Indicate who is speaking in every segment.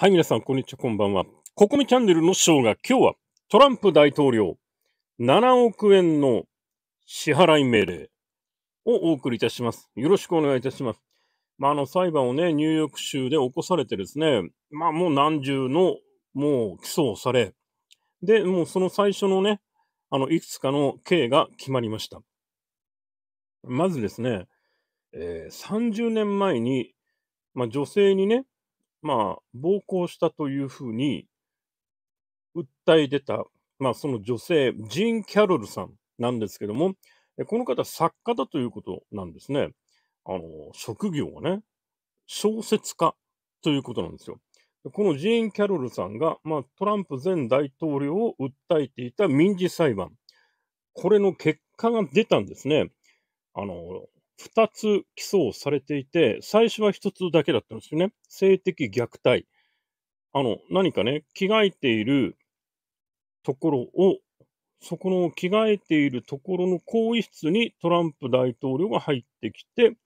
Speaker 1: はい、皆さん、こんにちは、こんばんは。ココミチャンネルのショーが今日はトランプ大統領7億円の支払い命令をお送りいたします。よろしくお願いいたします。まあ、あの、裁判をね、ニューヨーク州で起こされてですね、まあ、もう何十の、もう起訴をされ、で、もうその最初のね、あの、いくつかの刑が決まりました。まずですね、えー、30年前に、まあ、女性にね、まあ、暴行したというふうに訴え出た、まあ、その女性、ジーン・キャロルさんなんですけども、この方、作家だということなんですね。あの、職業はね、小説家ということなんですよ。このジーン・キャロルさんが、まあ、トランプ前大統領を訴えていた民事裁判、これの結果が出たんですね。あの、2つ起訴されていて、最初は1つだけだったんですよね。性的虐待。あの、何かね、着替えているところを、そこの着替えているところの更衣室にトランプ大統領が入ってきて、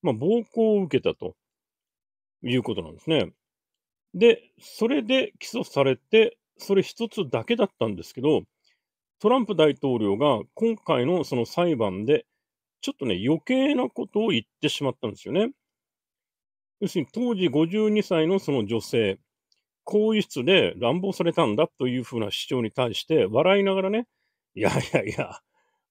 Speaker 1: まあ、暴行を受けたということなんですね。で、それで起訴されて、それ一つだけだったんですけど、トランプ大統領が今回のその裁判で、ちょっとね、余計なことを言ってしまったんですよね。要するに当時52歳のその女性、更衣室で乱暴されたんだというふうな主張に対して笑いながらね、いやいやいや、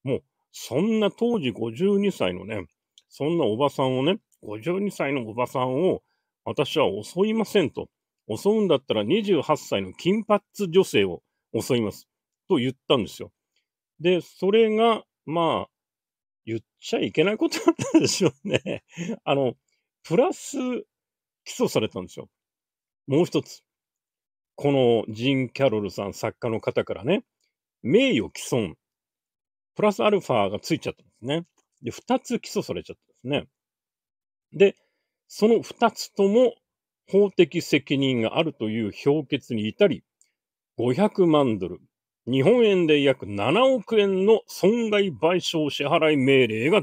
Speaker 1: もうそんな当時52歳のね、そんなおばさんをね、52歳のおばさんを私は襲いませんと。襲うんだったら28歳の金髪女性を襲います。と言ったんですよ。で、それが、まあ、言っちゃいけないことだったんでしょうね。あの、プラス起訴されたんですよ。もう一つ。このジン・キャロルさん、作家の方からね、名誉毀損、プラスアルファがついちゃったんですね。で、二つ起訴されちゃったんですね。で、その二つとも法的責任があるという評決に至り、500万ドル、日本円で約7億円の損害賠償支払い命令が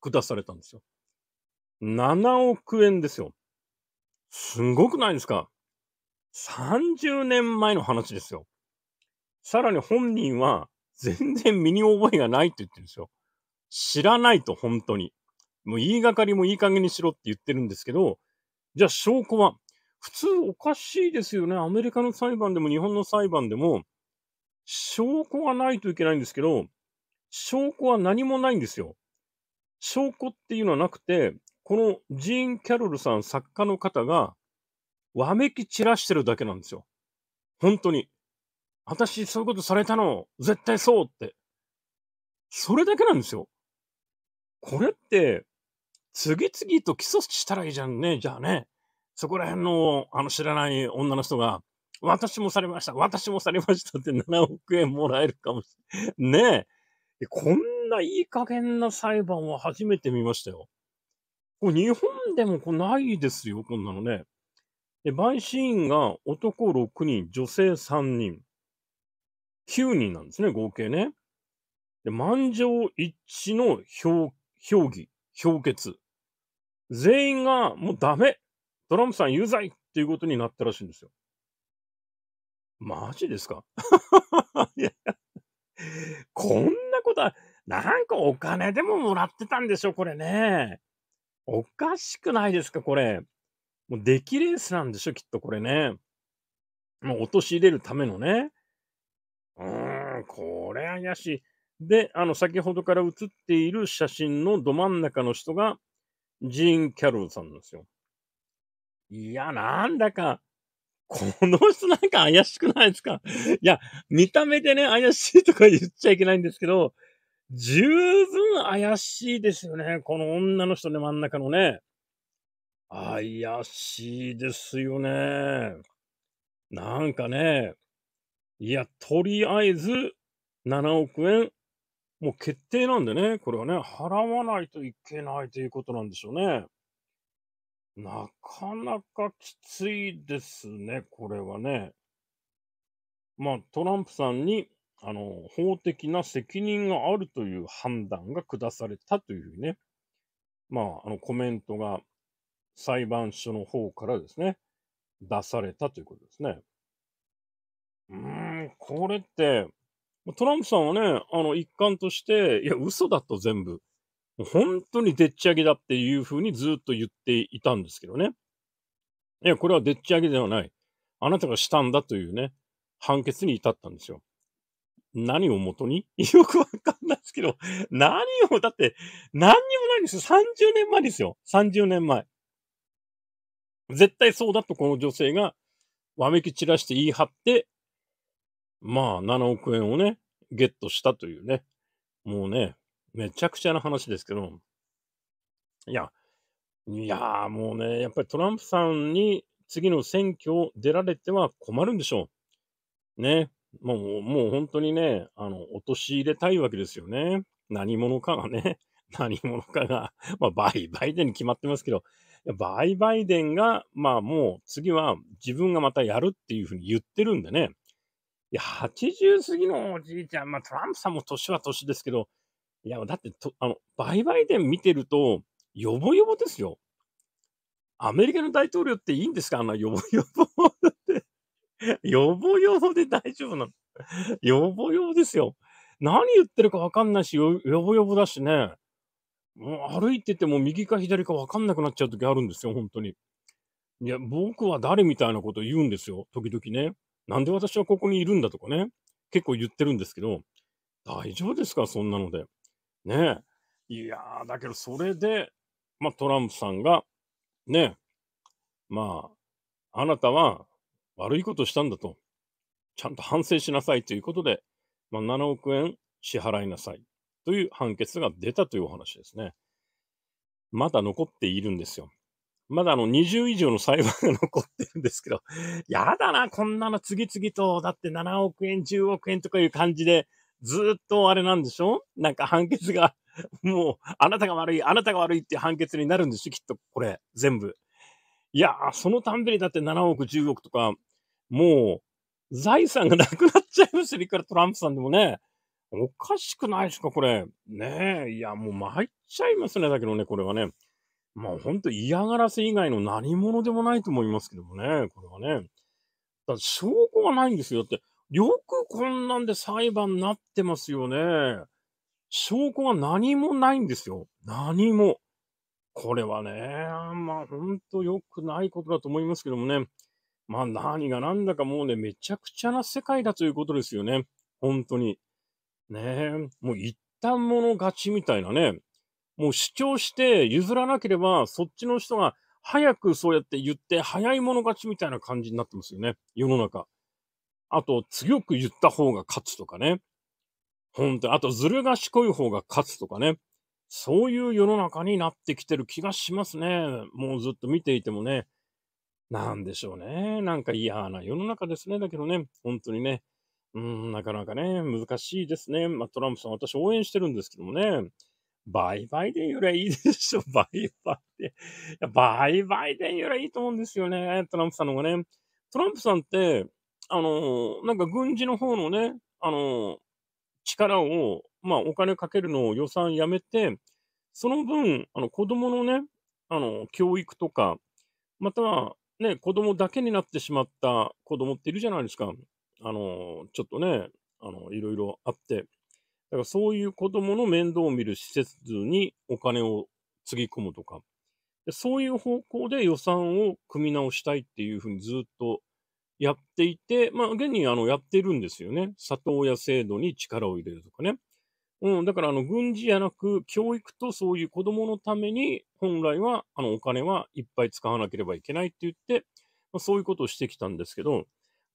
Speaker 1: 下されたんですよ。7億円ですよ。すごくないですか ?30 年前の話ですよ。さらに本人は全然身に覚えがないって言ってるんですよ。知らないと本当に。もう言いがかりもいい加減にしろって言ってるんですけど、じゃあ証拠は、普通おかしいですよね。アメリカの裁判でも日本の裁判でも、証拠がないといけないんですけど、証拠は何もないんですよ。証拠っていうのはなくて、このジーン・キャロルさん作家の方が、わめき散らしてるだけなんですよ。本当に。私、そういうことされたの、絶対そうって。それだけなんですよ。これって、次々と起訴したらいいじゃんね、じゃあね。そこら辺の、あの、知らない女の人が、私もされました。私もされましたって7億円もらえるかもしれない。ねえ。こんないい加減な裁判は初めて見ましたよ。これ日本でもこないですよ、こんなのね。で、陪審員が男6人、女性3人。9人なんですね、合計ね。で、満場一致の評、評議、評決。全員がもうダメトランプさん有罪っていうことになったらしいんですよ。マジですか いや、こんなことは、なんかお金でももらってたんでしょ、これね。おかしくないですか、これ。もう出来レースなんでしょ、きっとこれね。もう落とし入れるためのね。うーん、これ怪しい。で、あの、先ほどから写っている写真のど真ん中の人が、ジーン・キャロルさんなんですよ。いや、なんだか、この人なんか怪しくないですかいや、見た目でね、怪しいとか言っちゃいけないんですけど、十分怪しいですよね。この女の人ね、真ん中のね。怪しいですよね。なんかね、いや、とりあえず7億円、もう決定なんでね、これはね、払わないといけないということなんでしょうね。なかなかきついですね、これはね。まあ、トランプさんに、あの、法的な責任があるという判断が下されたというにね、まあ、あの、コメントが裁判所の方からですね、出されたということですね。うーん、これって、トランプさんはね、あの、一貫として、いや、嘘だと全部。本当にでっち上げだっていうふうにずっと言っていたんですけどね。いや、これはでっち上げではない。あなたがしたんだというね、判決に至ったんですよ。何をもとに よくわかんないですけど、何を、だって、何にもないんですよ。30年前ですよ。30年前。絶対そうだとこの女性が、わめき散らして言い張って、まあ、7億円をね、ゲットしたというね。もうね、めちゃくちゃな話ですけど、いや、いやもうね、やっぱりトランプさんに次の選挙を出られては困るんでしょう。ね。もう、もう本当にね、あの、陥れたいわけですよね。何者かがね、何者かが、まあ、バイバイデンに決まってますけど、バイバイデンが、まあもう次は自分がまたやるっていうふうに言ってるんでね。いや、80過ぎのおじいちゃん、まあトランプさんも年は年ですけど、いや、だってと、あの、売買ン見てると、よぼよぼですよ。アメリカの大統領っていいんですかあんなよぼよぼって。よぼよぼで大丈夫なの。よぼよぼですよ。何言ってるかわかんないしよ、よぼよぼだしね。もう歩いてても右か左かわかんなくなっちゃう時あるんですよ、本当に。いや、僕は誰みたいなこと言うんですよ、時々ね。なんで私はここにいるんだとかね。結構言ってるんですけど、大丈夫ですかそんなので。ねえ。いやー、だけどそれで、まあトランプさんが、ねえ、まあ、あなたは悪いことしたんだと。ちゃんと反省しなさいということで、まあ、7億円支払いなさいという判決が出たというお話ですね。まだ残っているんですよ。まだあの20以上の裁判が 残ってるんですけど、やだな、こんなの次々と、だって7億円、10億円とかいう感じで、ずっとあれなんでしょなんか判決が、もう、あなたが悪い、あなたが悪いって判決になるんでしょきっと、これ、全部。いや、そのたんびにだって7億、10億とか、もう、財産がなくなっちゃいますよ、ね。いくらトランプさんでもね。おかしくないですか、これ。ねえ。いや、もう参っちゃいますね。だけどね、これはね。まあ、ほんと嫌がらせ以外の何者でもないと思いますけどもね。これはね。だ証拠がないんですよ。って、よくこんなんで裁判になってますよね。証拠が何もないんですよ。何も。これはね、まあ、ほんと良くないことだと思いますけどもね。まあ、何が何だかもうね、めちゃくちゃな世界だということですよね。本当に。ねえ、もう一旦物勝ちみたいなね。もう主張して譲らなければ、そっちの人が早くそうやって言って、早い者勝ちみたいな感じになってますよね。世の中。あと、強く言った方が勝つとかね。本当あと、ずる賢い方が勝つとかね。そういう世の中になってきてる気がしますね。もうずっと見ていてもね。なんでしょうね。なんか嫌な世の中ですね。だけどね、本当にね。うん、なかなかね、難しいですね。まあ、トランプさん、私応援してるんですけどもね。バイバイでよりはいいでしょ。バイバイで。バイでよりはいいと思うんですよね。トランプさんの方がね。トランプさんって、あのー、なんか軍事の方のね、あのー、力を、まあ、お金かけるのを予算やめて、その分、あの子供のね、あの、教育とか、または、ね、子供だけになってしまった子供っているじゃないですか。あの、ちょっとね、あの、いろいろあって。だからそういう子供の面倒を見る施設にお金をつぎ込むとか。そういう方向で予算を組み直したいっていうふうにずっとやっていて、まあ、現にあのやってるんですよね。里親制度に力を入れるとかね。うん、だからあの軍事じゃなく、教育とそういう子供のために、本来はあのお金はいっぱい使わなければいけないって言って、まあ、そういうことをしてきたんですけど、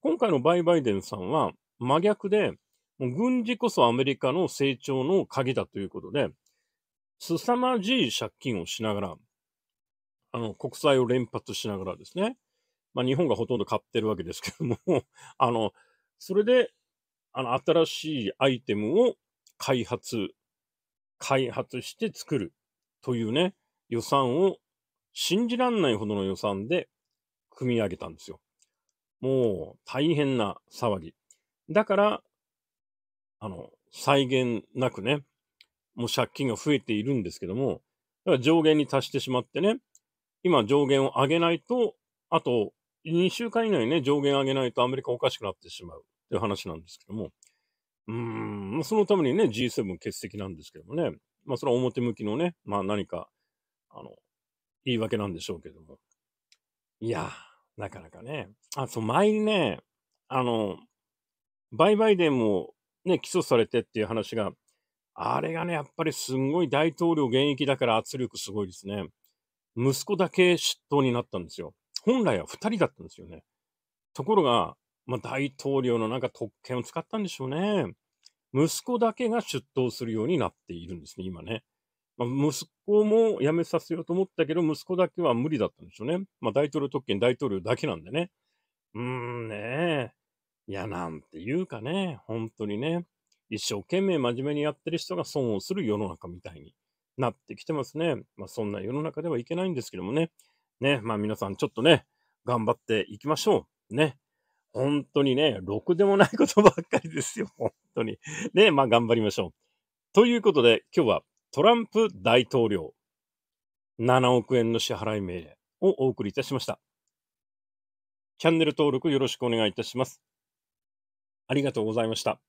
Speaker 1: 今回のバイバイデンさんは真逆で、もう軍事こそアメリカの成長の鍵だということで、凄まじい借金をしながら、あの国債を連発しながらですね、まあ、日本がほとんど買ってるわけですけども あの、それで、あの、新しいアイテムを開発、開発して作るというね、予算を信じらんないほどの予算で組み上げたんですよ。もう大変な騒ぎ。だから、あの、再現なくね、もう借金が増えているんですけども、上限に達してしまってね、今上限を上げないと、あと2週間以内にね、上限上げないとアメリカおかしくなってしまうという話なんですけども、うーん、そのためにね、G7 欠席なんですけどもね、まあ、それは表向きのね、まあ何か、あの、言い訳なんでしょうけども。いやー、なかなかね。あ、そう、前にね、あの、売買でもね、起訴されてっていう話が、あれがね、やっぱりすんごい大統領現役だから圧力すごいですね。息子だけ出頭になったんですよ。本来は2人だったんですよね。ところが、まあ、大統領のなんか特権を使ったんでしょうね。息子だけが出頭するようになっているんですね、今ね。まあ、息子も辞めさせようと思ったけど、息子だけは無理だったんでしょうね。まあ、大統領特権、大統領だけなんでね。うーんねいや、なんていうかね、本当にね、一生懸命真面目にやってる人が損をする世の中みたいになってきてますね。まあ、そんな世の中ではいけないんですけどもね。ね、まあ皆さんちょっとね、頑張っていきましょう。ね。本当にね、ろくでもないことばっかりですよ。本当に。ね、まあ頑張りましょう。ということで、今日はトランプ大統領7億円の支払い命令をお送りいたしました。チャンネル登録よろしくお願いいたします。ありがとうございました。